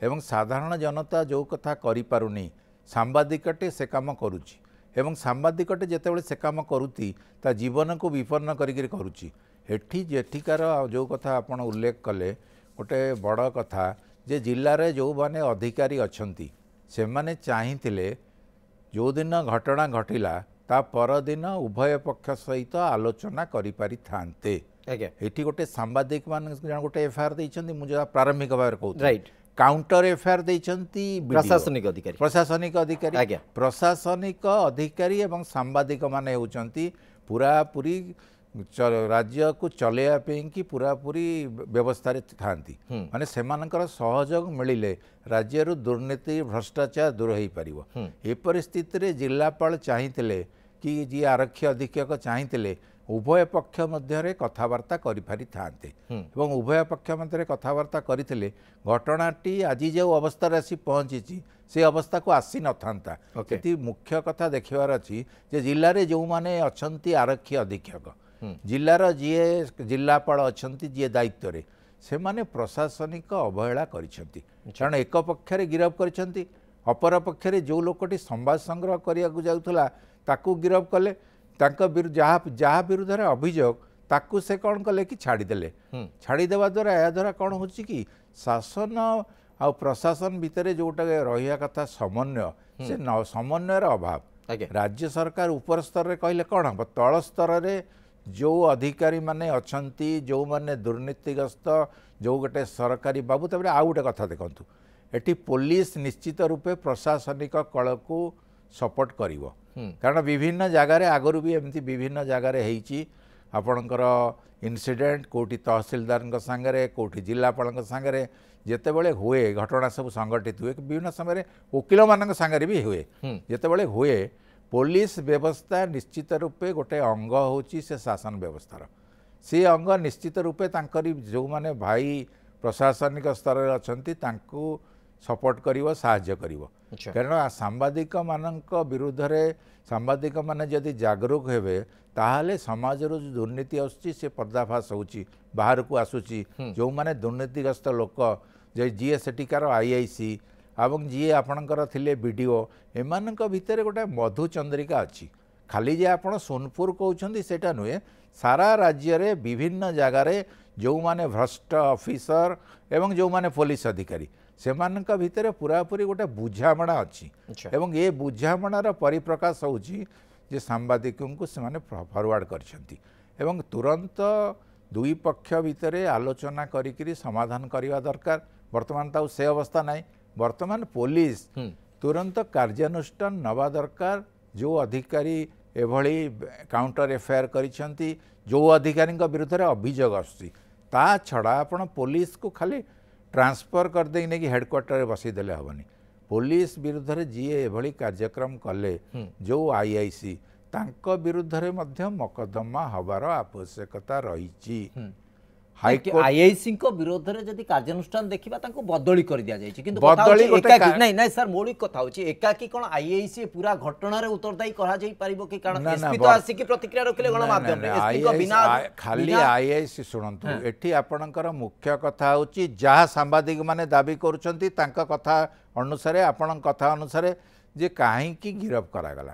ଏବଂ ସାଧାରଣ ଜନତା ଯେଉଁ କଥା କରିପାରୁନି ସାମ୍ବାଦିକଟି ସେ କାମ କରୁଛି ଏବଂ ସାମ୍ବାଦିକଟେ ଯେତେବେଳେ ସେ କାମ କରୁଛି ତା ଜୀବନକୁ ବିପନ୍ନ କରିକିରି କରୁଛି ଏଠି ଯେଠିକାର ଯେଉଁ କଥା ଆପଣ ଉଲ୍ଲେଖ କଲେ ଗୋଟେ ବଡ଼ କଥା ଯେ ଜିଲ୍ଲାରେ ଯେଉଁମାନେ ଅଧିକାରୀ ଅଛନ୍ତି ସେମାନେ ଚାହିଁଥିଲେ ଯେଉଁଦିନ ଘଟଣା ଘଟିଲା ତା ପରଦିନ ଉଭୟ ପକ୍ଷ ସହିତ ଆଲୋଚନା କରିପାରିଥାନ୍ତେ ଆଜ୍ଞା ଏଠି ଗୋଟେ ସାମ୍ବାଦିକମାନେ ଜଣେ ଗୋଟେ ଏଫ୍ଆଇଆର୍ ଦେଇଛନ୍ତି ମୁଁ ଯାହା ପ୍ରାରମ୍ଭିକ ଭାବରେ କହୁଛି କାଉଣ୍ଟର ଏଫଆଇଆର ଦେଇଛନ୍ତି ପ୍ରଶାସନିକ ଅଧିକାରୀ ପ୍ରଶାସନିକ ଅଧିକାରୀ ଆଜ୍ଞା ପ୍ରଶାସନିକ ଅଧିକାରୀ ଏବଂ ସାମ୍ବାଦିକମାନେ ହେଉଛନ୍ତି ପୁରାପୁରି ରାଜ୍ୟକୁ ଚଲେଇବା ପାଇଁ କି ପୁରାପୁରି ବ୍ୟବସ୍ଥାରେ ଥାନ୍ତି ମାନେ ସେମାନଙ୍କର ସହଯୋଗ ମିଳିଲେ ରାଜ୍ୟରୁ ଦୁର୍ନୀତି ଭ୍ରଷ୍ଟାଚାର ଦୂର ହୋଇପାରିବ ଏ ପରିସ୍ଥିତିରେ ଜିଲ୍ଲାପାଳ ଚାହିଁଥିଲେ କି ଯିଏ ଆରକ୍ଷୀ ଅଧୀକ୍ଷକ ଚାହିଁଥିଲେ ଉଭୟ ପକ୍ଷ ମଧ୍ୟରେ କଥାବାର୍ତ୍ତା କରିପାରିଥାନ୍ତେ ଏବଂ ଉଭୟ ପକ୍ଷ ମଧ୍ୟରେ କଥାବାର୍ତ୍ତା କରିଥିଲେ ଘଟଣାଟି ଆଜି ଯେଉଁ ଅବସ୍ଥାରେ ଆସି ପହଞ୍ଚିଛି ସେ ଅବସ୍ଥାକୁ ଆସିନଥାନ୍ତା ସେଠି ମୁଖ୍ୟ କଥା ଦେଖିବାର ଅଛି ଯେ ଜିଲ୍ଲାରେ ଯେଉଁମାନେ ଅଛନ୍ତି ଆରକ୍ଷୀ ଅଧୀକ୍ଷକ ଜିଲ୍ଲାର ଯିଏ ଜିଲ୍ଲାପାଳ ଅଛନ୍ତି ଯିଏ ଦାୟିତ୍ୱରେ ସେମାନେ ପ୍ରଶାସନିକ ଅବହେଳା କରିଛନ୍ତି କାରଣ ଏକ ପକ୍ଷରେ ଗିରଫ କରିଛନ୍ତି ଅପରପକ୍ଷରେ ଯେଉଁ ଲୋକଟି ସମ୍ବାଦ ସଂଗ୍ରହ କରିବାକୁ ଯାଉଥିଲା ତାକୁ ଗିରଫ କଲେ ତାଙ୍କ ବିରୁ ଯାହା ଯାହା ବିରୁଦ୍ଧରେ ଅଭିଯୋଗ ତାକୁ ସେ କ'ଣ କଲେ କି ଛାଡ଼ିଦେଲେ ଛାଡ଼ିଦେବା ଦ୍ୱାରା ଏହାଦ୍ୱାରା କ'ଣ ହେଉଛି କି ଶାସନ ଆଉ ପ୍ରଶାସନ ଭିତରେ ଯେଉଁଟା ରହିବା କଥା ସମନ୍ୱୟ ସେ ନ ସମନ୍ୱୟର ଅଭାବ ରାଜ୍ୟ ସରକାର ଉପର ସ୍ତରରେ କହିଲେ କ'ଣ ହେବ ତଳ ସ୍ତରରେ ଯେଉଁ ଅଧିକାରୀମାନେ ଅଛନ୍ତି ଯେଉଁମାନେ ଦୁର୍ନୀତିଗ୍ରସ୍ତ ଯେଉଁ ଗୋଟେ ସରକାରୀ ବାବୁ ତାପରେ ଆଉ ଗୋଟେ କଥା ଦେଖନ୍ତୁ ଏଠି ପୋଲିସ ନିଶ୍ଚିତ ରୂପେ ପ୍ରଶାସନିକ କଳକୁ ସପୋର୍ଟ କରିବ କାରଣ ବିଭିନ୍ନ ଜାଗାରେ ଆଗରୁ ବି ଏମିତି ବିଭିନ୍ନ ଜାଗାରେ ହେଇଛି ଆପଣଙ୍କର ଇନ୍ସିଡ଼େଣ୍ଟ କେଉଁଠି ତହସିଲଦାରଙ୍କ ସାଙ୍ଗରେ କେଉଁଠି ଜିଲ୍ଲାପାଳଙ୍କ ସାଙ୍ଗରେ ଯେତେବେଳେ ହୁଏ ଘଟଣା ସବୁ ସଂଗଠିତ ହୁଏ ବିଭିନ୍ନ ସମୟରେ ଓକିଲମାନଙ୍କ ସାଙ୍ଗରେ ବି ହୁଏ ଯେତେବେଳେ ହୁଏ ପୋଲିସ ବ୍ୟବସ୍ଥା ନିଶ୍ଚିତ ରୂପେ ଗୋଟେ ଅଙ୍ଗ ହେଉଛି ସେ ଶାସନ ବ୍ୟବସ୍ଥାର ସେ ଅଙ୍ଗ ନିଶ୍ଚିତ ରୂପେ ତାଙ୍କରି ଯେଉଁମାନେ ଭାଇ ପ୍ରଶାସନିକ ସ୍ତରରେ ଅଛନ୍ତି ତାଙ୍କୁ ସପୋର୍ଟ କରିବ ସାହାଯ୍ୟ କରିବ କାରଣ ସାମ୍ବାଦିକମାନଙ୍କ ବିରୁଦ୍ଧରେ ସାମ୍ବାଦିକମାନେ ଯଦି ଜାଗରୁକ ହେବେ ତାହେଲେ ସମାଜରୁ ଯେଉଁ ଦୁର୍ନୀତି ଆସୁଛି ସେ ପର୍ଦ୍ଦାଫାଶ ହେଉଛି ବାହାରକୁ ଆସୁଛି ଯେଉଁମାନେ ଦୁର୍ନୀତିଗ୍ରସ୍ତ ଲୋକ ଯେ ଯିଏ ସେଠିକାର ଆଇଆଇସି ଏବଂ ଯିଏ ଆପଣଙ୍କର ଥିଲେ ବି ଡି ଓ ଏମାନଙ୍କ ଭିତରେ ଗୋଟେ ମଧୁଚନ୍ଦ୍ରିକା ଅଛି ଖାଲି ଯେ ଆପଣ ସୋନପୁର କହୁଛନ୍ତି ସେଇଟା ନୁହେଁ ସାରା ରାଜ୍ୟରେ ବିଭିନ୍ନ ଜାଗାରେ ଯେଉଁମାନେ ଭ୍ରଷ୍ଟ ଅଫିସର ଏବଂ ଯେଉଁମାନେ ପୋଲିସ ଅଧିକାରୀ ସେମାନଙ୍କ ଭିତରେ ପୁରାପୁରି ଗୋଟେ ବୁଝାମଣା ଅଛି ଏବଂ ଏ ବୁଝାମଣାର ପରିପ୍ରକାଶ ହେଉଛି ଯେ ସାମ୍ବାଦିକଙ୍କୁ ସେମାନେ ଫରୱାର୍ଡ଼ କରିଛନ୍ତି ଏବଂ ତୁରନ୍ତ ଦୁଇ ପକ୍ଷ ଭିତରେ ଆଲୋଚନା କରିକିରି ସମାଧାନ କରିବା ଦରକାର ବର୍ତ୍ତମାନ ତ ଆଉ ସେ ଅବସ୍ଥା ନାହିଁ ବର୍ତ୍ତମାନ ପୋଲିସ ତୁରନ୍ତ କାର୍ଯ୍ୟାନୁଷ୍ଠାନ ନେବା ଦରକାର ଯେଉଁ ଅଧିକାରୀ ଏଭଳି କାଉଣ୍ଟର ଏଫଆଇଆର୍ କରିଛନ୍ତି ଯେଉଁ ଅଧିକାରୀଙ୍କ ବିରୁଦ୍ଧରେ ଅଭିଯୋଗ ଆସୁଛି ତା ଛଡ଼ା ଆପଣ ପୋଲିସକୁ ଖାଲି ଟ୍ରାନ୍ସଫର୍ କରିଦେଇ ନେଇକି ହେଡ଼କ୍ୱାର୍ଟରରେ ବସେଇଦେଲେ ହେବନି ପୋଲିସ ବିରୁଦ୍ଧରେ ଯିଏ ଏଭଳି କାର୍ଯ୍ୟକ୍ରମ କଲେ ଯେଉଁ ଆଇଆଇସି ତାଙ୍କ ବିରୁଦ୍ଧରେ ମଧ୍ୟ ମକଦ୍ଦମା ହେବାର ଆବଶ୍ୟକତା ରହିଛି ଆଇଆଇସିଙ୍କ ବିରୋଧରେ ଯଦି କାର୍ଯ୍ୟାନୁଷ୍ଠାନ ଦେଖିବା ତାଙ୍କୁ ବଦଳି କରିଦିଆଯାଇଛି କିନ୍ତୁ ନାଇଁ ନାଇଁ ସାର୍ ମୌଳିକ କଥା ହଉଛି ଏକାକି କ'ଣ ଆଇଆଇସି ପୁରା ଘଟଣାରେ ଉତ୍ତରଦାୟୀ କରାଯାଇ ପାରିବ କି କାରଣ ଏସ୍ପି ତ ଆସିକି ପ୍ରତିକ୍ରିୟା ରଖିଲେ ଗଣମାଧ୍ୟମରେ ଖାଲି ଆଇଆଇସି ଶୁଣନ୍ତୁ ଏଠି ଆପଣଙ୍କର ମୁଖ୍ୟ କଥା ହେଉଛି ଯାହା ସାମ୍ବାଦିକମାନେ ଦାବି କରୁଛନ୍ତି ତାଙ୍କ କଥା ଅନୁସାରେ ଆପଣଙ୍କ କଥା ଅନୁସାରେ ଯେ କାହିଁକି ଗିରଫ କରାଗଲା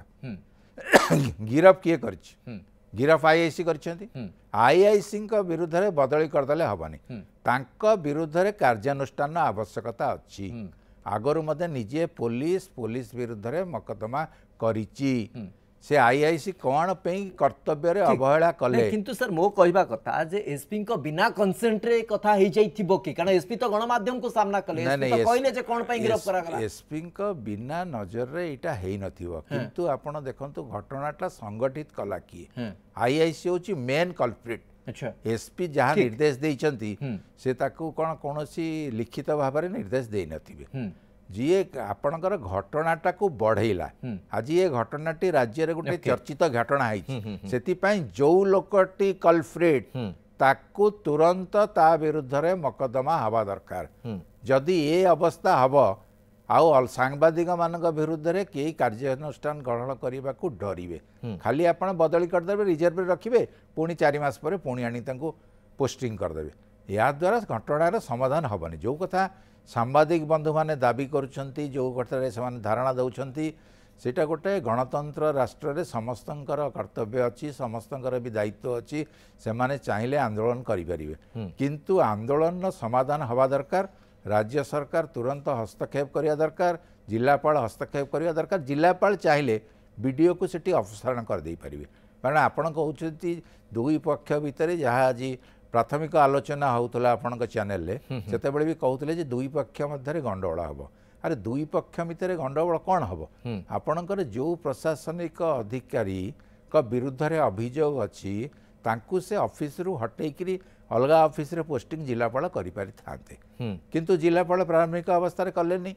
ଗିରଫ କିଏ କରିଛି ଗିରଫ ଆଇଆଇସି କରିଛନ୍ତି ଆଇଆଇସିଙ୍କ ବିରୁଦ୍ଧରେ ବଦଳି କରିଦେଲେ ହେବନି ତାଙ୍କ ବିରୁଦ୍ଧରେ କାର୍ଯ୍ୟାନୁଷ୍ଠାନ ଆବଶ୍ୟକତା ଅଛି ଆଗରୁ ମଧ୍ୟ ନିଜେ ପୋଲିସ ପୋଲିସ ବିରୁଦ୍ଧରେ ମକଦ୍ଦମା କରିଛି ସେ ଆଇଆଇସି କ'ଣ ପାଇଁ କର୍ତ୍ତବ୍ୟରେ ଅବହେଳା କଲେ କିନ୍ତୁ ସାର୍ ମୋ କହିବା କଥା ଯେ ଏସ୍ପିଙ୍କ ବିନା କନସେଣ୍ଟରେ କଥା ହେଇଯାଇଥିବ କି କାରଣ ଏସ୍ପି ତ ଗଣମାଧ୍ୟମକୁ ସାମ୍ନା କଲେ କହିଲେ ଯେ କ'ଣ ପାଇଁ ଗିରଫ କରାଗଲା ଏସ୍ପିଙ୍କ ବିନା ନଜରରେ ଏଇଟା ହେଇନଥିବ କିନ୍ତୁ ଆପଣ ଦେଖନ୍ତୁ ଘଟଣାଟା ସଂଗଠିତ କଲା କିଏ ଆଇଆଇସି ହେଉଛି ମେନ୍ କଲ୍ପ୍ରିଟ୍ ଏସ୍ପି ଯାହା ନିର୍ଦ୍ଦେଶ ଦେଇଛନ୍ତି ସେ ତାକୁ କ'ଣ କୌଣସି ଲିଖିତ ଭାବରେ ନିର୍ଦ୍ଦେଶ ଦେଇନଥିବେ ଯିଏ ଆପଣଙ୍କର ଘଟଣାଟାକୁ ବଢ଼େଇଲା ଆଜି ଏ ଘଟଣାଟି ରାଜ୍ୟରେ ଗୋଟେ ଚର୍ଚ୍ଚିତ ଘଟଣା ହେଇଛି ସେଥିପାଇଁ ଯେଉଁ ଲୋକଟି କଲଫ୍ରିଟ୍ ତାକୁ ତୁରନ୍ତ ତା ବିରୁଦ୍ଧରେ ମକଦ୍ଦମା ହେବା ଦରକାର ଯଦି ଏ ଅବସ୍ଥା ହେବ ଆଉ ସାମ୍ବାଦିକମାନଙ୍କ ବିରୁଦ୍ଧରେ କେହି କାର୍ଯ୍ୟାନୁଷ୍ଠାନ ଗ୍ରହଣ କରିବାକୁ ଡରିବେ ଖାଲି ଆପଣ ବଦଳି କରିଦେବେ ରିଜର୍ଭରେ ରଖିବେ ପୁଣି ଚାରି ମାସ ପରେ ପୁଣି ଆଣି ତାଙ୍କୁ ପୋଷ୍ଟିଂ କରିଦେବେ ଏହାଦ୍ୱାରା ଘଟଣାର ସମାଧାନ ହେବନି ଯେଉଁ କଥା ସାମ୍ବାଦିକ ବନ୍ଧୁମାନେ ଦାବି କରୁଛନ୍ତି ଯେଉଁ କଥାରେ ସେମାନେ ଧାରଣା ଦେଉଛନ୍ତି ସେଇଟା ଗୋଟେ ଗଣତନ୍ତ୍ର ରାଷ୍ଟ୍ରରେ ସମସ୍ତଙ୍କର କର୍ତ୍ତବ୍ୟ ଅଛି ସମସ୍ତଙ୍କର ବି ଦାୟିତ୍ୱ ଅଛି ସେମାନେ ଚାହିଁଲେ ଆନ୍ଦୋଳନ କରିପାରିବେ କିନ୍ତୁ ଆନ୍ଦୋଳନର ସମାଧାନ ହେବା ଦରକାର ରାଜ୍ୟ ସରକାର ତୁରନ୍ତ ହସ୍ତକ୍ଷେପ କରିବା ଦରକାର ଜିଲ୍ଲାପାଳ ହସ୍ତକ୍ଷେପ କରିବା ଦରକାର ଜିଲ୍ଲାପାଳ ଚାହିଁଲେ ବିଡ଼ିଓକୁ ସେଠି ଅପସାରଣ କରିଦେଇପାରିବେ କାରଣ ଆପଣ କହୁଛନ୍ତି ଦୁଇ ପକ୍ଷ ଭିତରେ ଯାହା ଆଜି ପ୍ରାଥମିକ ଆଲୋଚନା ହେଉଥିଲା ଆପଣଙ୍କ ଚ୍ୟାନେଲରେ ସେତେବେଳେ ବି କହୁଥିଲେ ଯେ ଦୁଇ ପକ୍ଷ ମଧ୍ୟରେ ଗଣ୍ଡଗୋଳ ହେବ ଆରେ ଦୁଇ ପକ୍ଷ ଭିତରେ ଗଣ୍ଡଗୋଳ କ'ଣ ହେବ ଆପଣଙ୍କର ଯେଉଁ ପ୍ରଶାସନିକ ଅଧିକାରୀଙ୍କ ବିରୁଦ୍ଧରେ ଅଭିଯୋଗ ଅଛି ତାଙ୍କୁ ସେ ଅଫିସରୁ ହଟେଇକିରି ଅଲଗା ଅଫିସରେ ପୋଷ୍ଟିଂ ଜିଲ୍ଲାପାଳ କରିପାରିଥାନ୍ତେ କିନ୍ତୁ ଜିଲ୍ଲାପାଳ ପ୍ରାରମ୍ଭିକ ଅବସ୍ଥାରେ କଲେନି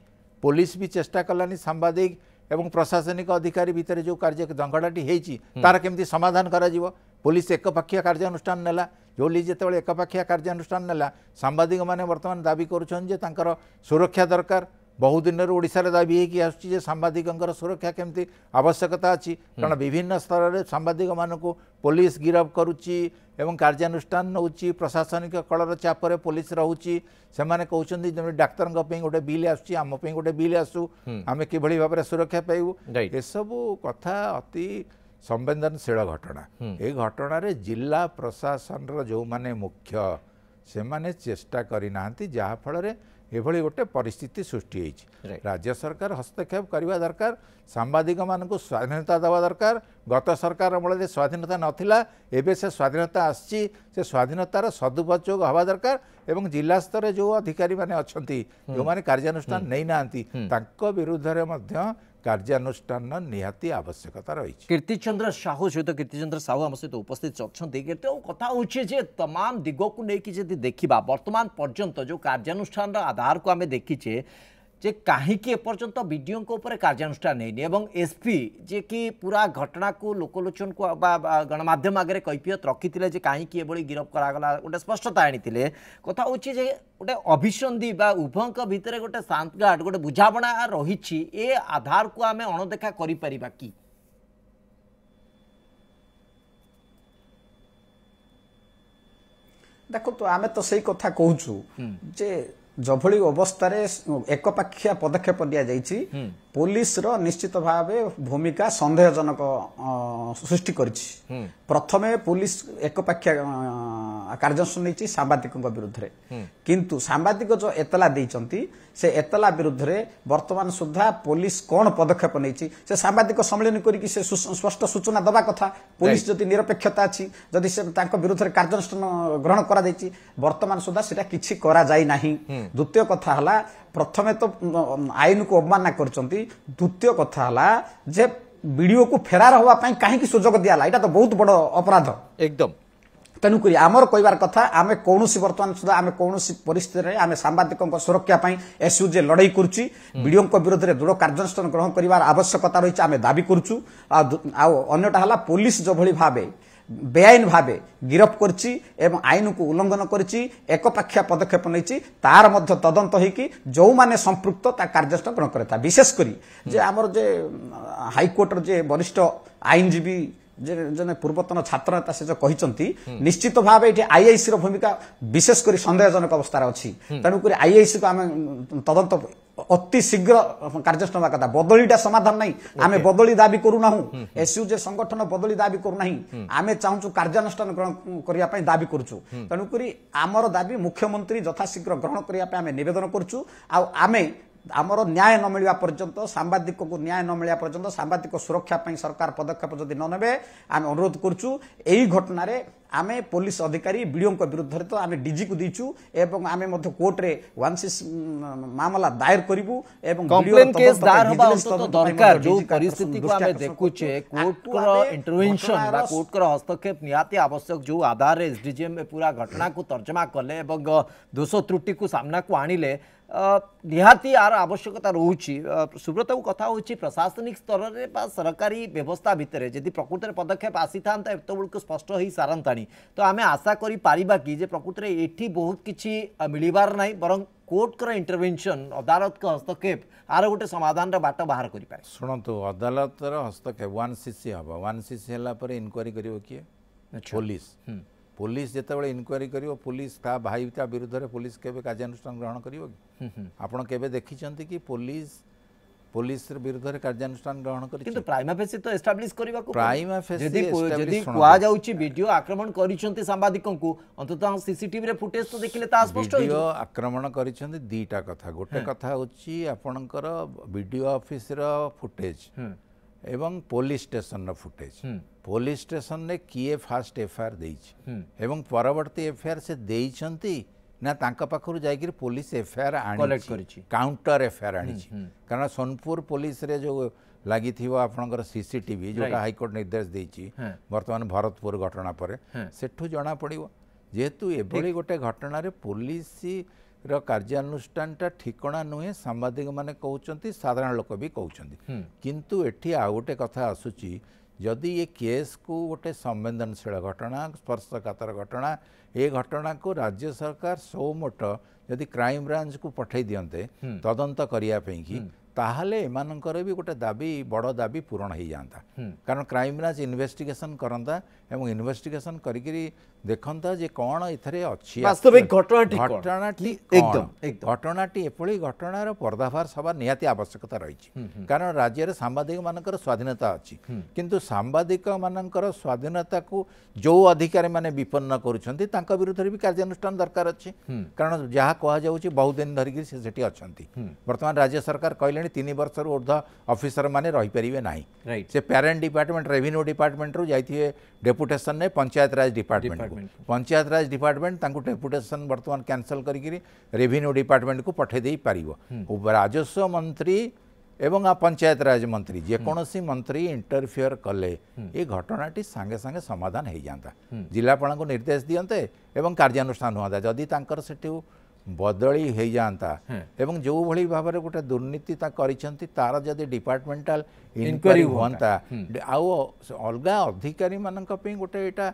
ପୋଲିସ ବି ଚେଷ୍ଟା କଲାନି ସାମ୍ବାଦିକ ଏବଂ ପ୍ରଶାସନିକ ଅଧିକାରୀ ଭିତରେ ଯେଉଁ କାର୍ଯ୍ୟ ଦଙ୍ଗଡ଼ାଟି ହେଇଛି ତାର କେମିତି ସମାଧାନ କରାଯିବ ପୋଲିସ ଏକପାକ୍ଷିଆ କାର୍ଯ୍ୟାନୁଷ୍ଠାନ ନେଲା ପୋଲିସ ଯେତେବେଳେ ଏକପାକ୍ଷିଆ କାର୍ଯ୍ୟାନୁଷ୍ଠାନ ନେଲା ସାମ୍ବାଦିକମାନେ ବର୍ତ୍ତମାନ ଦାବି କରୁଛନ୍ତି ଯେ ତାଙ୍କର ସୁରକ୍ଷା ଦରକାର ବହୁ ଦିନରୁ ଓଡ଼ିଶାରେ ଦାବି ହେଇକି ଆସୁଛି ଯେ ସାମ୍ବାଦିକଙ୍କର ସୁରକ୍ଷା କେମିତି ଆବଶ୍ୟକତା ଅଛି କାରଣ ବିଭିନ୍ନ ସ୍ତରରେ ସାମ୍ବାଦିକମାନଙ୍କୁ ପୋଲିସ ଗିରଫ କରୁଛି ଏବଂ କାର୍ଯ୍ୟାନୁଷ୍ଠାନ ନେଉଛି ପ୍ରଶାସନିକ କଳର ଚାପରେ ପୋଲିସ ରହୁଛି ସେମାନେ କହୁଛନ୍ତି ଯେମିତି ଡାକ୍ତରଙ୍କ ପାଇଁ ଗୋଟେ ବିଲ୍ ଆସୁଛି ଆମ ପାଇଁ ଗୋଟେ ବିଲ୍ ଆସୁ ଆମେ କିଭଳି ଭାବରେ ସୁରକ୍ଷା ପାଇବୁ ଏସବୁ କଥା ଅତି ସମ୍ବେଦନଶୀଳ ଘଟଣା ଏ ଘଟଣାରେ ଜିଲ୍ଲା ପ୍ରଶାସନର ଯେଉଁମାନେ ମୁଖ୍ୟ ସେମାନେ ଚେଷ୍ଟା କରିନାହାନ୍ତି ଯାହାଫଳରେ ଏଭଳି ଗୋଟେ ପରିସ୍ଥିତି ସୃଷ୍ଟି ହେଇଛି ରାଜ୍ୟ ସରକାର ହସ୍ତକ୍ଷେପ କରିବା ଦରକାର ସାମ୍ବାଦିକମାନଙ୍କୁ ସ୍ୱାଧୀନତା ଦେବା ଦରକାର ଗତ ସରକାର ଅମଳରେ ସ୍ୱାଧୀନତା ନଥିଲା ଏବେ ସେ ସ୍ୱାଧୀନତା ଆସିଛି ସେ ସ୍ୱାଧୀନତାର ସଦୁପଯୋଗ ହେବା ଦରକାର ଏବଂ ଜିଲ୍ଲାସ୍ତରରେ ଯେଉଁ ଅଧିକାରୀମାନେ ଅଛନ୍ତି ଯେଉଁମାନେ କାର୍ଯ୍ୟାନୁଷ୍ଠାନ ନେଇନାହାନ୍ତି ତାଙ୍କ ବିରୁଦ୍ଧରେ ମଧ୍ୟ କାର୍ଯ୍ୟାନୁଷ୍ଠାନର ନିହାତି ଆବଶ୍ୟକତା ରହିଛି କୀର୍ତ୍ତିଚନ୍ଦ୍ର ସାହୁ ସହିତ କୀର୍ତ୍ତିଚନ୍ଦ୍ର ସାହୁ ଆମ ସହିତ ଉପସ୍ଥିତ ଅଛନ୍ତି କୀର୍ତ୍ତି କଥା ହେଉଛି ଯେ ତମାମ ଦିଗକୁ ନେଇକି ଯଦି ଦେଖିବା ବର୍ତ୍ତମାନ ପର୍ଯ୍ୟନ୍ତ ଯେଉଁ କାର୍ଯ୍ୟାନୁଷ୍ଠାନର ଆଧାରକୁ ଆମେ ଦେଖିଛେ যে কাহিকি এপর্যন্ত বিডিওঙ্ উপরে কার্যানুষ্ঠান নেইনি এবং এসপি যে কি পুরা ঘটনাকু লোকলোচনকু বা গণমাধ্যম আগে কৈফিয়ত রকিলে যে কাহিকি এভাবে গিরফ করাগলা গোটে স্পষ্টতা আনিলে কথা হচ্ছে যে গোটে অভিসন্ধি বা উভয়ঙ্ক ভিতরে গোটে সান্তগার্ড গোটে বুঝাবনা রয়েছে এ আধার আধারকু আমি অণদেখা করে পারিবা কি দেখন্তু আমি তো সেই কথা কହୁଛୁ যে ଯେଭଳି ଅବସ୍ଥାରେ ଏକପାକ୍ଷିଆ ପଦକ୍ଷେପ ଦିଆଯାଇଛି ପୋଲିସର ନିଶ୍ଚିତ ଭାବେ ଭୂମିକା ସନ୍ଦେହଜନକ ସୃଷ୍ଟି କରିଛି ପ୍ରଥମେ ପୋଲିସ ଏକପାକ୍ଷିଆ କାର୍ଯ୍ୟାନୁଷ୍ଠାନ ନେଇଛି ସାମ୍ବାଦିକଙ୍କ ବିରୁଦ୍ଧରେ କିନ୍ତୁ ସାମ୍ବାଦିକ ଯେଉଁ ଏତଲା ଦେଇଛନ୍ତି ସେ ଏତଲା ବିରୁଦ୍ଧରେ ବର୍ତ୍ତମାନ ସୁଦ୍ଧା ପୋଲିସ କ'ଣ ପଦକ୍ଷେପ ନେଇଛି ସେ ସାମ୍ବାଦିକ ସମ୍ମିଳନୀ କରିକି ସେ ସ୍ପଷ୍ଟ ସୂଚନା ଦେବା କଥା ପୋଲିସ ଯଦି ନିରପେକ୍ଷତା ଅଛି ଯଦି ସେ ତାଙ୍କ ବିରୁଦ୍ଧରେ କାର୍ଯ୍ୟାନୁଷ୍ଠାନ ଗ୍ରହଣ କରାଯାଇଛି ବର୍ତ୍ତମାନ ସୁଦ୍ଧା ସେଟା କିଛି କରାଯାଇ ନାହିଁ ଦ୍ୱିତୀୟ କଥା ହେଲା ପ୍ରଥମେ ତ ଆଇନକୁ ଅବମାନନା କରିଛନ୍ତି ଦ୍ୱିତୀୟ କଥା ହେଲା ଯେ ବିଡ଼ିଓକୁ ଫେରାର ହେବା ପାଇଁ କାହିଁକି ସୁଯୋଗ ଦିଆଲା ଏଇଟା ତ ବହୁତ ବଡ଼ ଅପରାଧ ଏକଦମ ତେଣୁକରି ଆମର କହିବାର କଥା ଆମେ କୌଣସି ବର୍ତ୍ତମାନ ସୁଦ୍ଧା ଆମେ କୌଣସି ପରିସ୍ଥିତିରେ ଆମେ ସାମ୍ବାଦିକଙ୍କ ସୁରକ୍ଷା ପାଇଁ ଏସ୍ୟୁଜେ ଲଢ଼େଇ କରୁଛି ବିଡ଼ିଓଙ୍କ ବିରୋଧରେ ଦୃଢ଼ କାର୍ଯ୍ୟାନୁଷ୍ଠାନ ଗ୍ରହଣ କରିବାର ଆବଶ୍ୟକତା ରହିଛି ଆମେ ଦାବି କରୁଛୁ ଆଉ ଅନ୍ୟଟା ହେଲା ପୋଲିସ ଯେଭଳି ଭାବେ বেআইন ভাবে গিরফ করছি এবং আইনকু উল্লঙ্ঘন করছি একপাক্ষিয়া পদক্ষেপ নেইছি তার মধ্যে তদন্ত হয়েকি যে সম্পৃক্ত তা কার্যানুষ্ঠান গ্রহণ করে বিশেষ করে যে আমার যে হাইকোর্টর যে বরিষ্ঠ আইনজীবী ଜଣେ ପୂର୍ବତନ ଛାତ୍ରନେତା ସେ ଯେଉଁ କହିଛନ୍ତି ନିଶ୍ଚିତ ଭାବେ ଏଠି ଆଇଆଇସିର ଭୂମିକା ବିଶେଷ କରି ସନ୍ଦେହଜନକ ଅବସ୍ଥାରେ ଅଛି ତେଣୁକରି ଆଇଆଇସିକୁ ଆମେ ତଦନ୍ତ অতি শীঘ্র কার্যক্ষম কথা বদলিটা সমাধান নাই আমি বদলি দাবি করু না এসইউ যে সংগঠন বদলি দাবি করু না আমি চাহুছু কার্যানুষ্ঠান করা দাবি করছু তেমনি আমার দাবি মুখ্যমন্ত্রী যথাশীঘ্র গ্রহণ করা আমি নিবেদন করছু আমি ଆମର ନ୍ୟାୟ ନ ମିଳିବା ପର୍ଯ୍ୟନ୍ତ ସାମ୍ବାଦିକକୁ ନ୍ୟାୟ ନ ମିଳିବା ପର୍ଯ୍ୟନ୍ତ ସାମ୍ବାଦିକ ସୁରକ୍ଷା ପାଇଁ ସରକାର ପଦକ୍ଷେପ ଯଦି ନ ନେବେ ଆମେ ଅନୁରୋଧ କରୁଛୁ ଏହି ଘଟଣାରେ ଆମେ ପୋଲିସ ଅଧିକାରୀ ବିଡ଼ିଓଙ୍କ ବିରୁଦ୍ଧରେ ତ ଆମେ ଡିଜିକୁ ଦେଇଛୁ ଏବଂ ଆମେ ମଧ୍ୟ କୋର୍ଟରେ ୱାନ୍ ସିକ୍ସ ମାମଲା ଦାୟର କରିବୁ ଏବଂ ଦରକାର ଯେଉଁ ପରିସ୍ଥିତିକୁ ଆମେ ଦେଖୁଛେ କୋର୍ଟର ଇଣ୍ଟରଭେନସନ୍ ବା କୋର୍ଟର ହସ୍ତକ୍ଷେପ ନିହାତି ଆବଶ୍ୟକ ଯେଉଁ ଆଧାରରେ ଏସ୍ଡିଜିଏମ୍ ପୁରା ଘଟଣାକୁ ତର୍ଜମା କଲେ ଏବଂ ଦୋଷ ତ୍ରୁଟିକୁ ସାମ୍ନାକୁ ଆଣିଲେ निहाती यार आवश्यकता रोचे सुब्रत कथा हो प्रशासनिक स्तर में सरकारी व्यवस्था भितर जदि प्रकृत पदक्षेप आसी था एत स्पष्ट हो सारता तो आम आशा कर कि प्रकृत में ये बहुत किसी मिलबार ना बर कोर्टर इंटरभेनसन अदालत का हस्तक्षेप आर गोटे समाधान बाट बाहर कर शुणु अदालतर हस्तक्षेप वन सी सी हम वन सी सी है इनक्वारी कर किए पुलिस ପୋଲିସ ଯେତେବେଳେ ଇନକ୍ୱାରି କରିବ ପୋଲିସ ତା ଭାଇ ତା ବିରୁଦ୍ଧରେ ପୋଲିସ କେବେ କାର୍ଯ୍ୟାନୁଷ୍ଠାନ ଗ୍ରହଣ କରିବ କି ଆପଣ କେବେ ଦେଖିଛନ୍ତି କି ପୋଲିସ ପୋଲିସ ବିରୁଦ୍ଧରେ କାର୍ଯ୍ୟାନୁଷ୍ଠାନ ଗ୍ରହଣ କରିଛି କିନ୍ତୁ ପ୍ରାଇମା ଫେସି ତ ଏଷ୍ଟାବ୍ଲିଶ କରିବାକୁ ପ୍ରାଇମା ଫେସି ଯଦି ଯଦି କୁହାଯାଉଛି ଭିଡିଓ ଆକ୍ରମଣ କରିଛନ୍ତି ସାମ୍ବାଦିକଙ୍କୁ ଅନ୍ତତଃ ସିସିଟିଭିରେ ଫୁଟେଜ ତ ଦେଖିଲେ ତାହା ସ୍ପଷ୍ଟ ଭିଡିଓ ଆକ୍ରମଣ କରିଛନ୍ତି ଦୁଇଟା କଥା ଗୋଟେ କଥା ହେଉଛି ଆପଣଙ୍କର ବିଡିଓ ଅଫିସର ଫୁଟେଜ এবং ପୋଲିସ ଷ୍ଟେସନର ଫୁଟେଜ ପୋଲିସ ଷ୍ଟେସନରେ କିଏ ଫାଷ୍ଟ ଏଫଆଇଆର ଦେଇଛି ଏବଂ ପରବର୍ତ୍ତୀ ଏଫଆଇଆର ସେ ଦେଇଛନ୍ତି ନା ତାଙ୍କ ପାଖରୁ ଯାଇକିରି ପୋଲିସ ଏଫଆଇଆର ଆଣିଛି କାଉଣ୍ଟର ଏଫଆଇଆର ଆଣିଛି କାରଣ ସୋନପୁର ପୋଲିସରେ ଯେଉଁ ଲାଗିଥିବ ଆପଣଙ୍କର ସିସିଟିଭି ଯେଉଁଟା ହାଇକୋର୍ଟ ନିର୍ଦ୍ଦେଶ ଦେଇଛି ବର୍ତ୍ତମାନ ଭରତପୁର ଘଟଣା ପରେ ସେଠୁ ଜଣାପଡ଼ିବ ଯେହେତୁ ଏଭଳି ଗୋଟେ ଘଟଣାରେ ପୋଲିସ ର କାର୍ଯ୍ୟାନୁଷ୍ଠାନଟା ଠିକଣା ନୁହେଁ ସାମ୍ବାଦିକମାନେ କହୁଛନ୍ତି ସାଧାରଣ ଲୋକ ବି କହୁଛନ୍ତି କିନ୍ତୁ ଏଠି ଆଉ ଗୋଟେ କଥା ଆସୁଛି ଯଦି ଏ କେସ୍କୁ ଗୋଟେ ସମ୍ବେଦନଶୀଳ ଘଟଣା ସ୍ପର୍ଶକାତର ଘଟଣା ଏ ଘଟଣାକୁ ରାଜ୍ୟ ସରକାର ସୌମୋଟ ଯଦି କ୍ରାଇମ୍ବ୍ରାଞ୍ଚକୁ ପଠାଇ ଦିଅନ୍ତେ ତଦନ୍ତ କରିବା ପାଇଁକି ତାହେଲେ ଏମାନଙ୍କର ବି ଗୋଟେ ଦାବି ବଡ଼ ଦାବି ପୂରଣ ହେଇଯାଆନ୍ତା କାରଣ କ୍ରାଇମବ୍ରାଞ୍ଚ ଇନଭେଷ୍ଟିଗେସନ୍ କରନ୍ତା ଏବଂ ଇନଭେଷ୍ଟିଗେସନ୍ କରିକିରି ଦେଖନ୍ତା ଯେ କ'ଣ ଏଥିରେ ଅଛି ଘଟଣାଟି ଘଟଣାଟି ଏଭଳି ଘଟଣାର ପର୍ଦ୍ଦାଫାଶ ହେବା ନିହାତି ଆବଶ୍ୟକତା ରହିଛି କାରଣ ରାଜ୍ୟରେ ସାମ୍ବାଦିକମାନଙ୍କର ସ୍ୱାଧୀନତା ଅଛି କିନ୍ତୁ ସାମ୍ବାଦିକମାନଙ୍କର ସ୍ୱାଧୀନତାକୁ ଯେଉଁ ଅଧିକାରୀମାନେ ବିପନ୍ନ କରୁଛନ୍ତି ତାଙ୍କ ବିରୁଦ୍ଧରେ ବି କାର୍ଯ୍ୟାନୁଷ୍ଠାନ ଦରକାର ଅଛି କାରଣ ଯାହା କୁହାଯାଉଛି ବହୁଦିନ ଧରିକି ସେ ସେଠି ଅଛନ୍ତି ବର୍ତ୍ତମାନ ରାଜ୍ୟ ସରକାର କହିଲେ ସାରିଲେଣି ତିନି ବର୍ଷରୁ ଉର୍ଦ୍ଧ୍ୱ ଅଫିସରମାନେ ରହିପାରିବେ ନାହିଁ ସେ ପ୍ୟାରେଣ୍ଟ ଡିପାର୍ଟମେଣ୍ଟ ରେଭିନ୍ୟୁ ଡିପାର୍ଟମେଣ୍ଟରୁ ଯାଇଥିବେ ଡେପୁଟେସନରେ ପଞ୍ଚାୟତରାଜ ଡିପାର୍ଟମେଣ୍ଟକୁ ପଞ୍ଚାୟତରାଜ ଡିପାର୍ଟମେଣ୍ଟ ତାଙ୍କୁ ଡେପୁଟେସନ ବର୍ତ୍ତମାନ କ୍ୟାନସଲ୍ କରିକିରି ରେଭିନ୍ୟୁ ଡିପାର୍ଟମେଣ୍ଟକୁ ପଠାଇ ଦେଇପାରିବ ରାଜସ୍ୱ ମନ୍ତ୍ରୀ এবং পঞ্চায়েতরাজ মন্ত্রী যেকোনসি মন্ত্রী ইন্টরফিয়ার কলে এই ঘটনাটি সাঙ্গে সাঙ্গে সমাধান হয়ে যা জেলাপাল নির্দেশ দিতে এবং কার্যানুষ্ঠান হুঁতা যদি তাঁর সেটু ବଦଳି ହେଇଯାଆନ୍ତା ଏବଂ ଯେଉଁଭଳି ଭାବରେ ଗୋଟେ ଦୁର୍ନୀତି ତା କରିଛନ୍ତି ତାର ଯଦି ଡିପାର୍ଟମେଣ୍ଟାଲ ଇନକ୍ୱାରି ହୁଅନ୍ତା ଆଉ ଅଲଗା ଅଧିକାରୀମାନଙ୍କ ପାଇଁ ଗୋଟେ ଏଇଟା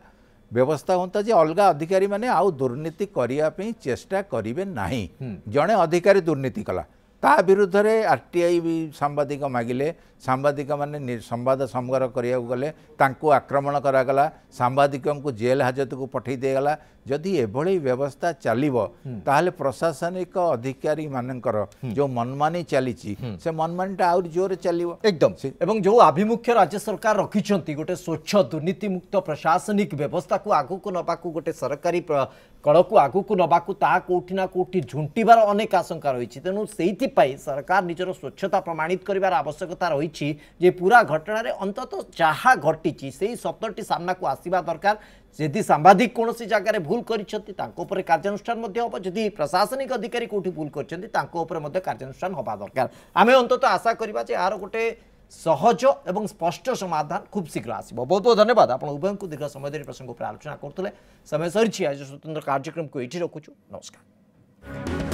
ବ୍ୟବସ୍ଥା ହୁଅନ୍ତା ଯେ ଅଲଗା ଅଧିକାରୀମାନେ ଆଉ ଦୁର୍ନୀତି କରିବା ପାଇଁ ଚେଷ୍ଟା କରିବେ ନାହିଁ ଜଣେ ଅଧିକାରୀ ଦୁର୍ନୀତି କଲା ତା ବିରୁଦ୍ଧରେ ଆର୍ ଟି ଆଇ ବି ସାମ୍ବାଦିକ ମାଗିଲେ ସାମ୍ବାଦିକମାନେ ସମ୍ବାଦ ସଂଗ୍ରହ କରିବାକୁ ଗଲେ ତାଙ୍କୁ ଆକ୍ରମଣ କରାଗଲା ସାମ୍ବାଦିକଙ୍କୁ ଜେଲ୍ ହାଜତକୁ ପଠାଇ ଦିଆଗଲା ଯଦି ଏଭଳି ବ୍ୟବସ୍ଥା ଚାଲିବ ତାହେଲେ ପ୍ରଶାସନିକ ଅଧିକାରୀମାନଙ୍କର ଯେଉଁ ମନମାନି ଚାଲିଛି ସେ ମନମାନିଟା ଆହୁରି ଜୋରରେ ଚାଲିବ ଏକଦମ ଏବଂ ଯେଉଁ ଆଭିମୁଖ୍ୟ ରାଜ୍ୟ ସରକାର ରଖିଛନ୍ତି ଗୋଟେ ସ୍ୱଚ୍ଛ ଦୁର୍ନୀତିମୁକ୍ତ ପ୍ରଶାସନିକ ବ୍ୟବସ୍ଥାକୁ ଆଗକୁ ନେବାକୁ ଗୋଟେ ସରକାରୀ କଳକୁ ଆଗକୁ ନେବାକୁ ତାହା କେଉଁଠି ନା କେଉଁଠି ଝୁଣ୍ଟିବାର ଅନେକ ଆଶଙ୍କା ରହିଛି ତେଣୁ ସେଇଥି ଏଥିପାଇଁ ସରକାର ନିଜର ସ୍ୱଚ୍ଛତା ପ୍ରମାଣିତ କରିବାର ଆବଶ୍ୟକତା ରହିଛି ଯେ ପୁରା ଘଟଣାରେ ଅନ୍ତତଃ ଯାହା ଘଟିଛି ସେହି ସତଟି ସାମ୍ନାକୁ ଆସିବା ଦରକାର ଯଦି ସାମ୍ବାଦିକ କୌଣସି ଜାଗାରେ ଭୁଲ କରିଛନ୍ତି ତାଙ୍କ ଉପରେ କାର୍ଯ୍ୟାନୁଷ୍ଠାନ ମଧ୍ୟ ହେବ ଯଦି ପ୍ରଶାସନିକ ଅଧିକାରୀ କେଉଁଠି ଭୁଲ କରିଛନ୍ତି ତାଙ୍କ ଉପରେ ମଧ୍ୟ କାର୍ଯ୍ୟାନୁଷ୍ଠାନ ହେବା ଦରକାର ଆମେ ଅନ୍ତତଃ ଆଶା କରିବା ଯେ ଏହାର ଗୋଟେ সহজ এবং স্পষ্ট সমাধান খুব শীঘ্র আসব বহুত বহু ধন্যবাদ আপনার উভয় দীর্ঘ সময় ধরে প্রসঙ্গ উপরে আলোচনা করুলে সময় সরিছি আজ স্বতন্ত্র কার্যক্রমকে এটি রাখুছু নমস্কার